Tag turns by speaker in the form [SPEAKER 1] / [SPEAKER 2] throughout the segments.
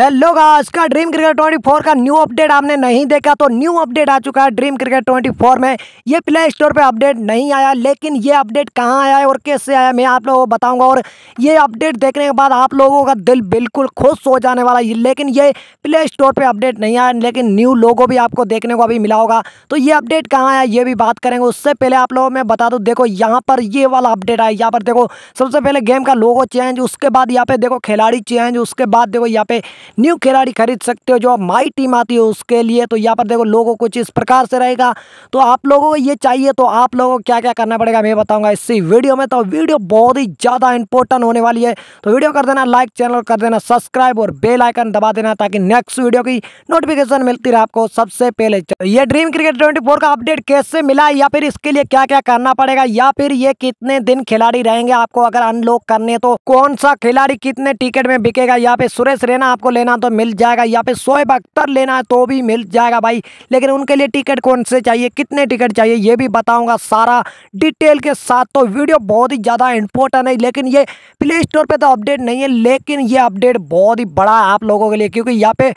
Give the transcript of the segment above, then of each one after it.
[SPEAKER 1] hello guys का Dream Cricket 24 का new update आपने नहीं देखा तो न्यू अपडेट आ चुका है ड्रीम क्रिकेट 24 में ये प्ले स्टोर पे अपडेट नहीं आया लेकिन ये अपडेट कहाँ आया है और कैसे आया मैं आप लोगों को बताऊंगा और ये अपडेट देखने के बाद आप लोगों का दिल बिल्कुल खुश हो जाने वाला है लेकिन ये प्ले स्टोर पर अपडेट नहीं आया लेकिन न्यू लोगो भी आपको देखने को अभी मिला होगा तो ये अपडेट कहाँ आया ये भी बात करेंगे उससे पहले आप लोगों में बता दूँ देखो यहाँ पर ये वाला अपडेट आया यहाँ पर देखो सबसे पहले गेम का लोगो चेंज उसके बाद यहाँ पे देखो खिलाड़ी चेंज उसके बाद देखो यहाँ पे न्यू खिलाड़ी खरीद सकते हो जो माई टीम आती है उसके लिए तो यहाँ पर देखो लोगों कुछ इस प्रकार से रहेगा तो आप लोगों को ये चाहिए तो आप लोगों को क्या क्या करना पड़ेगा मैं बताऊँगा इसी वीडियो में तो वीडियो बहुत ही ज़्यादा इंपॉर्टेंट होने वाली है तो वीडियो कर देना लाइक चैनल कर देना सब्सक्राइब और बेल आइकन दबा देना ताकि नेक्स्ट वीडियो की नोटिफिकेशन मिलती रहे आपको सबसे पहले ये ड्रीम क्रिकेट ट्वेंटी फोर का अपडेट कैसे मिला या फिर इसके लिए क्या क्या करना पड़ेगा या फिर ये कितने दिन खिलाड़ी रहेंगे आपको अगर अनलॉक करने तो कौन सा खिलाड़ी कितने टिकट में बिकेगा या फिर सुरेश रैना आपको लेना तो मिल जाएगा या फिर शोएब अख्तर लेना है तो भी मिल जाएगा भाई लेकिन उनके लिए टिकट कौन से चाहिए कितने टिकट चाहिए ये भी बताऊंगा सारा डिटेल के साथ तो वीडियो बहुत ही ज़्यादा इंपॉर्टेंट है लेकिन ये प्ले स्टोर पर तो अपडेट नहीं है लेकिन ये अपडेट बहुत ही बड़ा है आप लोगों के लिए क्योंकि यहाँ पे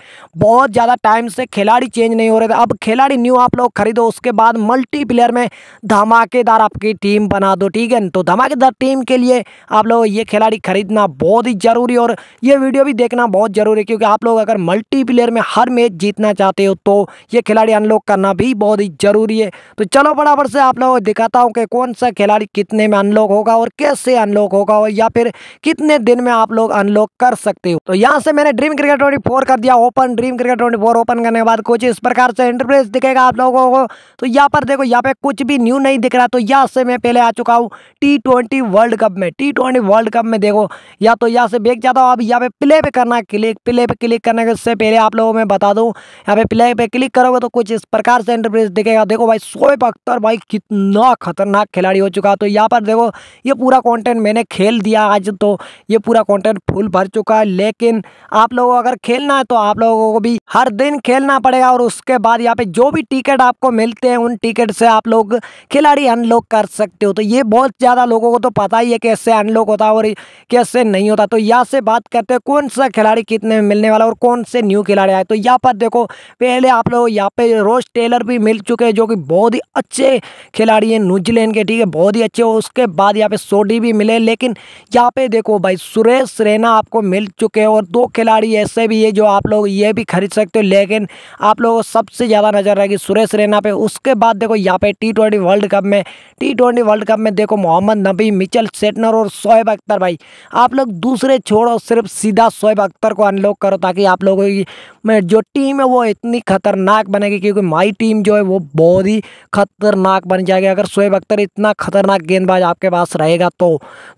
[SPEAKER 1] बहुत ज़्यादा टाइम से खिलाड़ी चेंज नहीं हो रहे थे अब खिलाड़ी न्यू आप लोग खरीदो उसके बाद मल्टीप्लेयर में धमाकेदार आपकी टीम बना दो ठीक है तो धमाकेदार टीम के लिए आप लोग ये खिलाड़ी खरीदना बहुत ही ज़रूरी और ये वीडियो भी देखना बहुत ज़रूरी क्योंकि आप लोग अगर मल्टीप्लेयर में हर मैच जीतना चाहते हो तो ये खिलाड़ी अनलॉक करना भी बहुत ही ज़रूरी है तो चलो बराबर से आप लोगों को दिखाता हूँ कि कौन सा खिलाड़ी कितने में अनलॉक होगा और कैसे अनलॉक होगा या फिर कितने दिन में आप लोग अनलॉक कर सकते हो तो यहाँ से मैंने ड्रीम क्रिकेट ट्वेंटी कर दिया open Dream Cricket twenty open करने के बाद कुछ इस प्रकार से इंटरप्रेस दिखेगा आप लोगों को तो यहाँ पर देखो यहाँ पे कुछ भी न्यू नहीं दिख रहा तो यहाँ से मैं पहले आ चुका हूँ टी वर्ल्ड कप में टी वर्ल्ड कप में देखो या तो यहाँ से देख जाता हूँ अब यहाँ पे प्ले पे करना क्लिक प्ले प्ले पे क्लिक करने के उससे पहले आप लोगों में बता दूँ यहाँ पे प्ले पे क्लिक करोगे तो कुछ इस प्रकार से इंटरप्रेस दिखेगा देखो भाई सोएब अख्तर भाई कितना खतरनाक खिलाड़ी हो चुका तो यहाँ पर देखो ये पूरा कॉन्टेंट मैंने खेल दिया आज तो ये पूरा कॉन्टेंट फुल भर चुका है लेकिन आप लोगों अगर खेलना है तो आप लोगों को भी हर दिन खेलना पड़ेगा और उसके बाद यहाँ पे जो भी टिकट आपको मिलते हैं उन टिकट से आप लोग खिलाड़ी अनलॉक कर सकते हो तो ये बहुत ज़्यादा लोगों को तो पता ही है कैसे अनलॉक होता है और कैसे नहीं होता तो यहाँ से बात करते हैं कौन सा खिलाड़ी कितने में मिलने वाला और कौन से न्यू खिलाड़ी आए तो यहाँ पर देखो पहले आप लोग यहाँ पे रोज टेलर भी मिल चुके हैं जो कि बहुत ही अच्छे खिलाड़ी हैं न्यूजीलैंड के ठीक है बहुत ही अच्छे उसके बाद यहाँ पे सोडी भी मिले लेकिन यहाँ पे देखो भाई सुरेश रैना आपको मिल चुके हैं और दो खिलाड़ी ऐसे भी है जो आप लोग ये भी खरीद सकते हो लेकिन आप लोगों को सबसे ज़्यादा नजर रहेगी सुरेश रैना पे उसके बाद देखो यहाँ पे टी ट्वेंटी वर्ल्ड कप में टी ट्वेंटी वर्ल्ड कप में देखो मोहम्मद नबी मिचल सेटनर और शोएब अख्तर भाई आप लोग दूसरे छोड़ो सिर्फ सीधा शोएब अख्तर को अनलो सहयोग करो ताकि आप लोगों की जो टीम है वो इतनी खतरनाक बनेगी क्योंकि माई टीम जो है वो बहुत ही खतरनाक बन जाएगी अगर शोएब अख्तर इतना खतरनाक गेंदबाज आपके पास रहेगा तो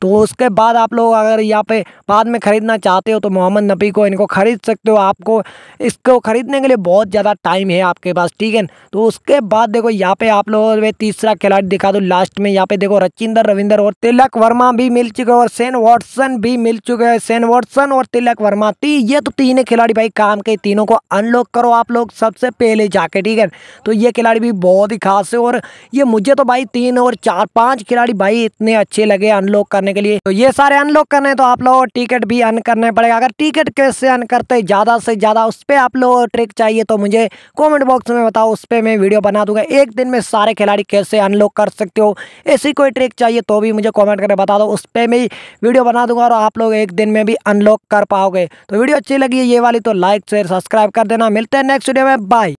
[SPEAKER 1] तो उसके बाद आप लोग अगर यहाँ पे बाद में ख़रीदना चाहते हो तो मोहम्मद नबी को इनको ख़रीद सकते हो आपको इसको ख़रीदने के लिए बहुत ज़्यादा टाइम है आपके पास ठीक है तो उसके बाद देखो यहाँ पर आप लोगों में तीसरा खिलाड़ी दिखा दो लास्ट में यहाँ पर देखो रचिंदर रविंदर और तिलक वर्मा भी मिल चुके और सेन वॉटसन भी मिल चुके हैं सेन वॉटसन और तिलक वर्मा ती तो ये तो तीन खिलाड़ी भाई काम के तीनों को अनलॉक करो आप लोग सबसे पहले जाके ठीक है तो ये खिलाड़ी भी बहुत ही खास है और ये मुझे तो भाई तीन और चार पांच खिलाड़ी भाई इतने अच्छे लगे अनलॉक करने के लिए तो ये सारे अनलॉक करने तो आप लोग टिकट भी अन करने पड़ेगा अगर टिकट कैसे अन करते ज़्यादा से ज़्यादा उस पर आप लोग ट्रिक चाहिए तो मुझे कॉमेंट बॉक्स में बताओ उस पर मैं वीडियो बना दूंगा एक दिन में सारे खिलाड़ी कैसे अनलॉक कर सकते हो ऐसी कोई ट्रिक चाहिए तो भी मुझे कॉमेंट करके बता दो उस पर मैं वीडियो बना दूंगा और आप लोग एक दिन में भी अनलॉक कर पाओगे तो वीडियो अच्छी अच्छी लगी ये वाली तो लाइक शेयर सब्सक्राइब कर देना मिलते हैं नेक्स्ट वीडियो में बाय